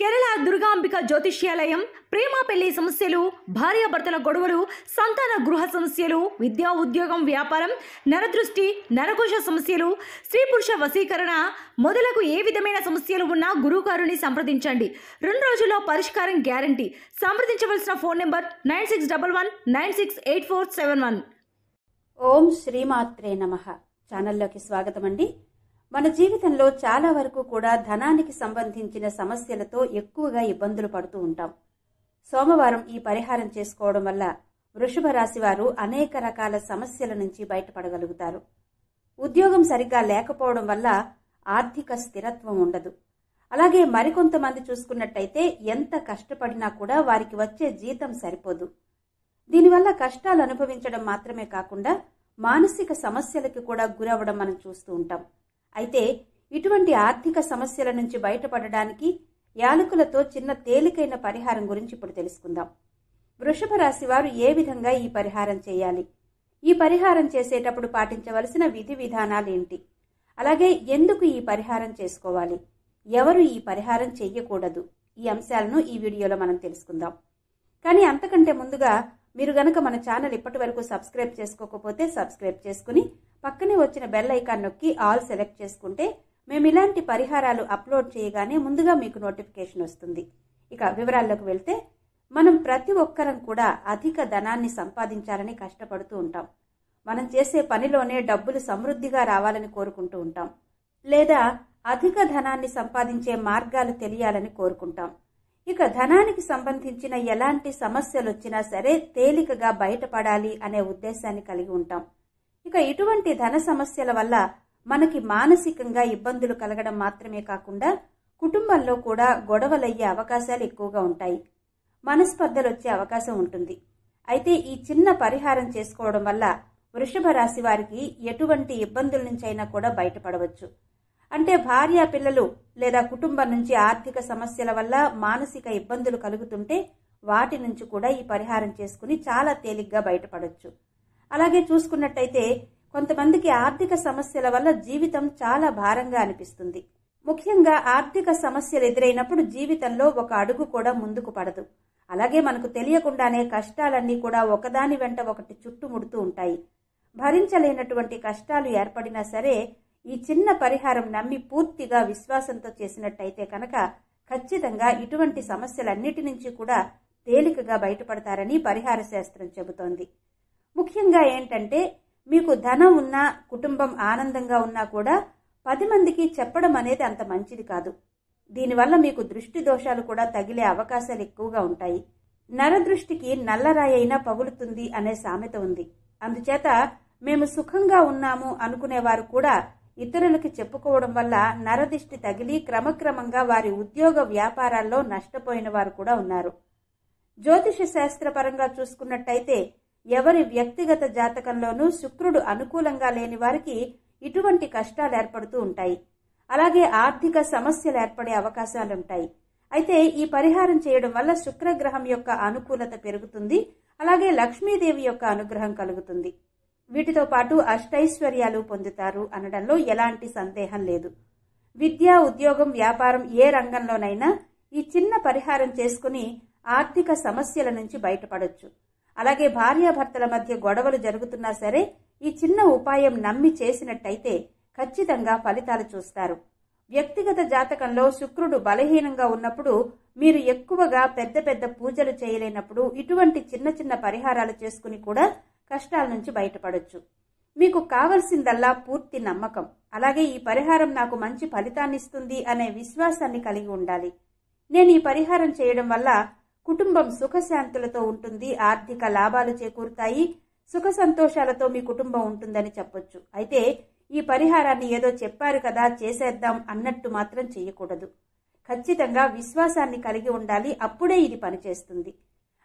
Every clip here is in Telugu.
కేరళ దుర్గాంబిక జ్యోతిష్యాలయం ప్రేమ పెళ్లి సమస్యలు భార్యాభర్తల గొడవలు సంతాన గృహ సమస్యలు విద్యా ఉద్యోగం వ్యాపారం నరదృష్టి నరకోశ సమస్యలు స్త్రీ పురుష వశీకరణ మొదలగు ఏ విధమైన సమస్యలు ఉన్నా గురువుగారుని సంప్రదించండి రెండు రోజుల్లో పరిష్కారం గ్యారంటీ సంప్రదించవలసిన phone number nine six double one nine six eight four seven one ఓం శ్రీమాత్రే నమ ఛానల్లోకి స్వాగతం అండి మన జీవితంలో చాలా వరకు కూడా ధనానికి సంబంధించిన సమస్యలతో ఎక్కువగా ఇబ్బందులు పడుతూ ఉంటాం సోమవారం ఈ పరిహారం చేసుకోవడం వల్ల వృషభ రాశి వారు అనేక రకాల సమస్యల నుంచి బయటపడగలుగుతారు ఉద్యోగం సరిగ్గా లేకపోవడం వల్ల ఆర్థిక స్థిరత్వం ఉండదు అలాగే మరికొంతమంది చూసుకున్నట్టయితే ఎంత కష్టపడినా కూడా వారికి వచ్చే జీతం సరిపోదు దీనివల్ల కష్టాలు అనుభవించడం మాత్రమే కాకుండా మానసిక సమస్యలకి కూడా గురవ్వడం మనం చూస్తూ ఉంటాం అయితే ఇటువంటి ఆర్థిక సమస్యల నుంచి బయటపడడానికి యాలకులతో చిన్న తేలికైన పరిహారం గురించి ఇప్పుడు తెలుసుకుందాం వృషభ రాశి వారు ఏ విధంగా ఈ పరిహారం చేయాలి ఈ పరిహారం చేసేటప్పుడు పాటించవలసిన విధి విధానాలు ఏంటి అలాగే ఎందుకు ఈ పరిహారం చేసుకోవాలి ఎవరు ఈ పరిహారం చెయ్యకూడదు ఈ అంశాలను ఈ వీడియోలో మనం తెలుసుకుందాం కానీ అంతకంటే ముందుగా మీరు గనక మన ఛానల్ ఇప్పటి వరకు సబ్స్క్రైబ్ చేసుకోకపోతే సబ్స్క్రైబ్ చేసుకుని పక్కనే వచ్చిన బెల్ ఐకాన్ నొక్కి ఆల్ సెలెక్ట్ చేసుకుంటే మేము ఇలాంటి పరిహారాలు అప్లోడ్ చేయగానే ముందుగా మీకు నోటిఫికేషన్ వస్తుంది ఇక వివరాల్లోకి వెళ్తే మనం ప్రతి ఒక్కరం కూడా అధిక ధనాన్ని సంపాదించాలని కష్టపడుతూ ఉంటాం మనం చేసే పనిలోనే డబ్బులు సమృద్ధిగా రావాలని కోరుకుంటూ ఉంటాం లేదా అధిక ధనాన్ని సంపాదించే మార్గాలు తెలియాలని కోరుకుంటాం ఇక ధనానికి సంబంధించిన ఎలాంటి సమస్యలు వచ్చినా సరే తేలికగా బయటపడాలి అనే ఉద్దేశాన్ని కలిగి ఉంటాం ఇక ఇటువంటి ధన సమస్యల వల్ల మనకి మానసికంగా ఇబ్బందులు కలగడం మాత్రమే కాకుండా కుటుంబంలో కూడా గొడవలయ్యే అవకాశాలు ఎక్కువగా ఉంటాయి మనస్పర్ధలు వచ్చే అవకాశం ఉంటుంది అయితే ఈ చిన్న పరిహారం చేసుకోవడం వల్ల వృషభ రాశి వారికి ఎటువంటి ఇబ్బందుల నుంచైనా కూడా బయటపడవచ్చు అంటే భార్య పిల్లలు లేదా కుటుంబం నుంచి ఆర్థిక సమస్యల వల్ల మానసిక ఇబ్బందులు కలుగుతుంటే వాటి నుంచి కూడా ఈ పరిహారం చేసుకుని చాలా తేలిగ్గా బయటపడవచ్చు అలాగే చూసుకున్నట్టయితే కొంతమందికి ఆర్థిక సమస్యల వల్ల జీవితం చాలా భారంగా అనిపిస్తుంది ముఖ్యంగా ఆర్థిక సమస్యలు ఎదురైనప్పుడు జీవితంలో ఒక అడుగు కూడా ముందుకు పడదు అలాగే మనకు తెలియకుండానే కష్టాలన్నీ కూడా ఒకదాని వెంట ఒకటి చుట్టుముడుతూ ఉంటాయి భరించలేనటువంటి కష్టాలు ఏర్పడినా సరే ఈ చిన్న పరిహారం నమ్మి పూర్తిగా విశ్వాసంతో చేసినట్టయితే కనుక ఖచ్చితంగా ఇటువంటి సమస్యలన్నిటి నుంచి కూడా తేలికగా బయటపడతారని పరిహార శాస్త్రం చెబుతోంది ముఖ్యంగా ఏంటంటే మీకు ధనం ఉన్నా కుటుంబం ఆనందంగా ఉన్నా కూడా పది మందికి చెప్పడం అనేది అంత మంచిది కాదు దీనివల్ల మీకు దృష్టి దోషాలు కూడా తగిలే అవకాశాలు ఎక్కువగా ఉంటాయి నరదృష్టికి నల్లరాయి అయినా పగులుతుంది అనే సామెత ఉంది అందుచేత మేము సుఖంగా ఉన్నాము అనుకునేవారు కూడా ఇతరులకి చెప్పుకోవడం వల్ల నరదిష్టి తగిలి క్రమక్రమంగా వారి ఉద్యోగ వ్యాపారాల్లో నష్టపోయిన వారు కూడా ఉన్నారు జ్యోతిష శాస్త్రపరంగా చూసుకున్నట్టయితే ఎవరి వ్యక్తిగత జాతకంలోనూ శుక్రుడు అనుకూలంగా లేని వారికి ఇటువంటి కష్టాలు ఏర్పడుతూ ఉంటాయి అలాగే ఆర్థిక సమస్యలు ఏర్పడే అవకాశాలుంటాయి అయితే ఈ పరిహారం చేయడం వల్ల శుక్రగ్రహం యొక్క అనుకూలత పెరుగుతుంది అలాగే లక్ష్మీదేవి యొక్క అనుగ్రహం కలుగుతుంది వీటితో పాటు అష్టైశ్వర్యాలు పొందుతారు అనడంలో ఎలాంటి సందేహం లేదు విద్యా ఉద్యోగం వ్యాపారం ఏ రంగంలోనైనా ఈ చిన్న పరిహారం చేసుకుని ఆర్థిక సమస్యల నుంచి బయటపడొచ్చు అలాగే భార్యాభర్తల మధ్య గొడవలు జరుగుతున్నా సరే ఈ చిన్న ఉపాయం నమ్మి చేసినట్టయితే ఖచ్చితంగా ఫలితాలు చూస్తారు వ్యక్తిగత జాతకంలో శుక్రుడు బలహీనంగా ఉన్నప్పుడు మీరు ఎక్కువగా పెద్ద పెద్ద పూజలు చేయలేనప్పుడు ఇటువంటి చిన్న చిన్న పరిహారాలు చేసుకుని కూడా కష్టాల నుంచి బయటపడొచ్చు మీకు కావలసిందల్లా పూర్తి నమ్మకం అలాగే ఈ పరిహారం నాకు మంచి ఫలితాన్నిస్తుంది అనే విశ్వాసాన్ని కలిగి ఉండాలి నేను ఈ పరిహారం చేయడం వల్ల కుటుంబం సుఖశాంతులతో ఉంటుంది ఆర్థిక లాభాలు చేకూరుతాయి సుఖ సంతోషాలతో మీ కుటుంబం ఉంటుందని చెప్పొచ్చు అయితే ఈ పరిహారాన్ని ఏదో చెప్పారు కదా చేసేద్దాం అన్నట్టు మాత్రం చేయకూడదు ఖచ్చితంగా విశ్వాసాన్ని కలిగి ఉండాలి అప్పుడే ఇది పనిచేస్తుంది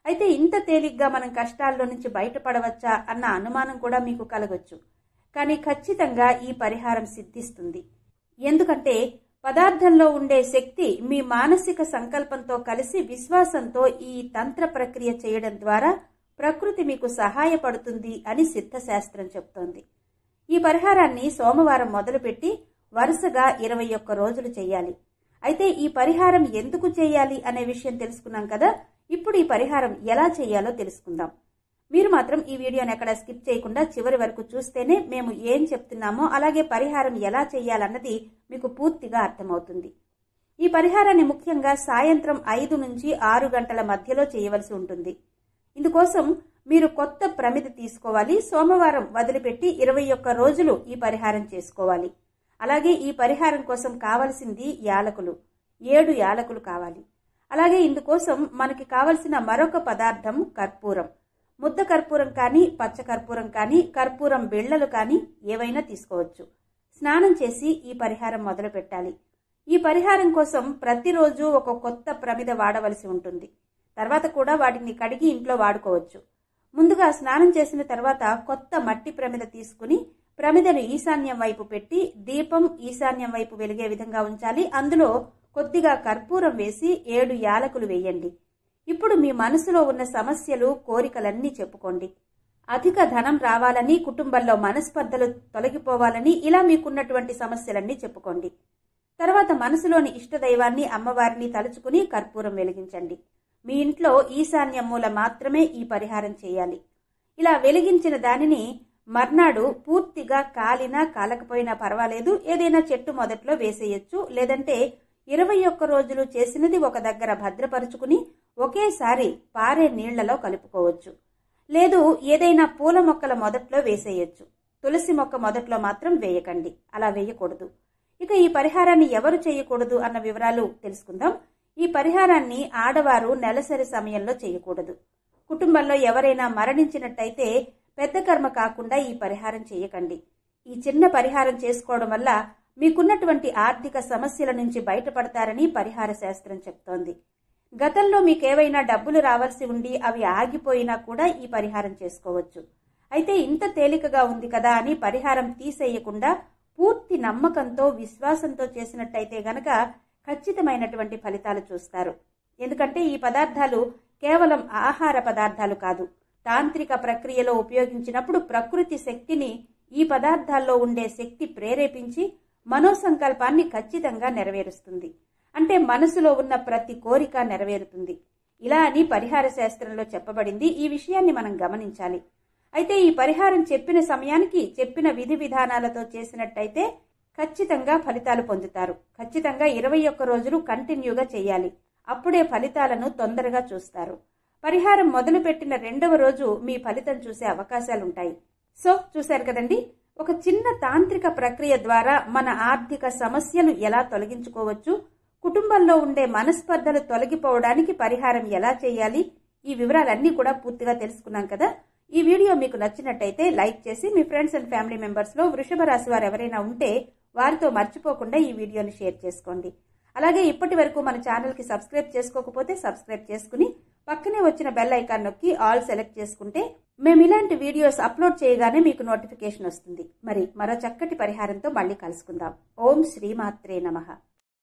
అయితే ఇంత తేలిగ్గా మనం కష్టాల్లో నుంచి బయటపడవచ్చా అన్న అనుమానం కూడా మీకు కలగచ్చు కానీ ఖచ్చితంగా ఈ పరిహారం సిద్ధిస్తుంది ఎందుకంటే పదార్థంలో ఉండే శక్తి మీ మానసిక సంకల్పంతో కలిసి విశ్వాసంతో ఈ తంత్ర ప్రక్రియ చేయడం ద్వారా ప్రకృతి మీకు సహాయపడుతుంది అని సిద్ధశాస్త్రం చెప్తోంది ఈ పరిహారాన్ని సోమవారం మొదలుపెట్టి వరుసగా ఇరవై ఒక్క రోజులు చేయాలి అయితే ఈ పరిహారం ఎందుకు చేయాలి అనే విషయం తెలుసుకున్నాం కదా ఇప్పుడు ఈ పరిహారం ఎలా చేయాలో తెలుసుకుందాం మీరు మాత్రం ఈ వీడియోని ఎక్కడ స్కిప్ చేయకుండా చివరి వరకు చూస్తేనే మేము ఏం చెప్తున్నామో అలాగే పరిహారం ఎలా చేయాలన్నది మీకు పూర్తిగా అర్థమవుతుంది ఈ పరిహారాన్ని ముఖ్యంగా సాయంత్రం ఐదు నుంచి ఆరు గంటల మధ్యలో చేయవలసి ఉంటుంది ఇందుకోసం మీరు కొత్త ప్రమిది తీసుకోవాలి సోమవారం వదిలిపెట్టి ఇరవై ఒక్క రోజులు ఈ పరిహారం చేసుకోవాలి అలాగే ఈ పరిహారం కోసం కావలసింది యాలకులు ఏడు యాలకులు కావాలి అలాగే ఇందుకోసం మనకి కావలసిన మరొక పదార్థం కర్పూరం ముద్ద కర్పూరం కానీ పచ్చ కర్పూరం కానీ కర్పూరం బిళ్ళలు కానీ ఏవైనా తీసుకోవచ్చు స్నానం చేసి ఈ పరిహారం మొదలు పెట్టాలి ఈ పరిహారం కోసం ప్రతిరోజు ఒక కొత్త ప్రమిద వాడవలసి ఉంటుంది తర్వాత కూడా వాటిని కడిగి ఇంట్లో వాడుకోవచ్చు ముందుగా స్నానం చేసిన తర్వాత కొత్త మట్టి ప్రమిద తీసుకుని ప్రమిదను ఈశాన్యం వైపు పెట్టి దీపం ఈశాన్యం వైపు వెలిగే విధంగా ఉంచాలి అందులో కొద్దిగా కర్పూరం వేసి ఏడు యాలకులు వేయండి ఇప్పుడు మీ మనసులో ఉన్న సమస్యలు కోరికలన్నీ చెప్పుకోండి అధిక ధనం రావాలని కుటుంబంలో మనస్పర్ధలు తొలగిపోవాలని ఇలా మీకున్నటువంటి సమస్యలన్నీ చెప్పుకోండి తర్వాత మనసులోని ఇష్టదైవాన్ని అమ్మవారిని తలుచుకుని కర్పూరం వెలిగించండి మీ ఇంట్లో ఈశాన్య మూల మాత్రమే ఈ పరిహారం చేయాలి ఇలా వెలిగించిన దానిని మర్నాడు పూర్తిగా కాలినా కాలకపోయినా పర్వాలేదు ఏదైనా చెట్టు మొదట్లో వేసేయచ్చు లేదంటే ఇరవై ఒక్క రోజులు చేసినది ఒక దగ్గర భద్రపరుచుకుని ఒకేసారి పారే నీళ్లలో కలుపుకోవచ్చు లేదు ఏదైనా పూల మొక్కల మొదట్లో వేసేయచ్చు తులసి మొక్క మొదట్లో మాత్రం వేయకండి అలా వేయకూడదు ఇక ఈ పరిహారాన్ని ఎవరు చేయకూడదు అన్న వివరాలు తెలుసుకుందాం ఈ పరిహారాన్ని ఆడవారు నెలసరి సమయంలో చేయకూడదు కుటుంబంలో ఎవరైనా మరణించినట్టయితే పెద్ద కర్మ కాకుండా ఈ పరిహారం చేయకండి ఈ చిన్న పరిహారం చేసుకోవడం వల్ల మీకున్నటువంటి ఆర్థిక సమస్యల నుంచి బయటపడతారని పరిహార శాస్త్రం చెప్తోంది గతంలో మీకేవైనా డబ్బులు రావాల్సి ఉండి అవి ఆగిపోయినా కూడా ఈ పరిహారం చేసుకోవచ్చు అయితే ఇంత తేలికగా ఉంది కదా అని పరిహారం తీసేయకుండా పూర్తి నమ్మకంతో విశ్వాసంతో చేసినట్టయితే గనక ఖచ్చితమైనటువంటి ఫలితాలు చూస్తారు ఎందుకంటే ఈ పదార్థాలు కేవలం ఆహార పదార్థాలు కాదు తాంత్రిక ప్రక్రియలో ఉపయోగించినప్పుడు ప్రకృతి శక్తిని ఈ పదార్థాల్లో ఉండే శక్తి ప్రేరేపించి మనోసంకల్పాన్ని ఖచ్చితంగా నెరవేరుస్తుంది అంటే మనసులో ఉన్న ప్రతి కోరిక నెరవేరుతుంది ఇలా అని పరిహార శాస్త్రంలో చెప్పబడింది ఈ విషయాన్ని మనం గమనించాలి అయితే ఈ పరిహారం చెప్పిన సమయానికి చెప్పిన విధి విధానాలతో చేసినట్టయితే ఖచ్చితంగా ఫలితాలు పొందుతారు ఖచ్చితంగా ఇరవై ఒక్క రోజులు కంటిన్యూగా చేయాలి అప్పుడే ఫలితాలను తొందరగా చూస్తారు పరిహారం మొదలుపెట్టిన రెండవ రోజు మీ ఫలితం చూసే అవకాశాలుంటాయి సో చూశారు కదండి ఒక చిన్న తాంత్రిక ప్రక్రియ ద్వారా మన ఆర్థిక సమస్యను ఎలా తొలగించుకోవచ్చు కుటుంబంలో ఉండే మనస్పర్ధలు తొలగిపోవడానికి పరిహారం ఎలా చేయాలి ఈ వివరాలన్నీ కూడా పూర్తిగా తెలుసుకున్నాం కదా ఈ వీడియో మీకు నచ్చినట్టయితే లైక్ చేసి మీ ఫ్రెండ్స్ అండ్ ఫ్యామిలీ మెంబర్స్లో వృషభ రాశి వారు ఎవరైనా ఉంటే వారితో మర్చిపోకుండా ఈ వీడియోని షేర్ చేసుకోండి అలాగే ఇప్పటి వరకు మన కి సబ్స్క్రైబ్ చేసుకోకపోతే సబ్స్క్రైబ్ చేసుకుని పక్కనే వచ్చిన బెల్ ఐకాన్ నొక్కి ఆల్ సెలెక్ట్ చేసుకుంటే మేము ఇలాంటి వీడియోస్ అప్లోడ్ చేయగానే మీకు నోటిఫికేషన్ వస్తుంది మరి మరో చక్కటి పరిహారంతో మళ్ళీ కలుసుకుందాం ఓం శ్రీమాత్రే నమః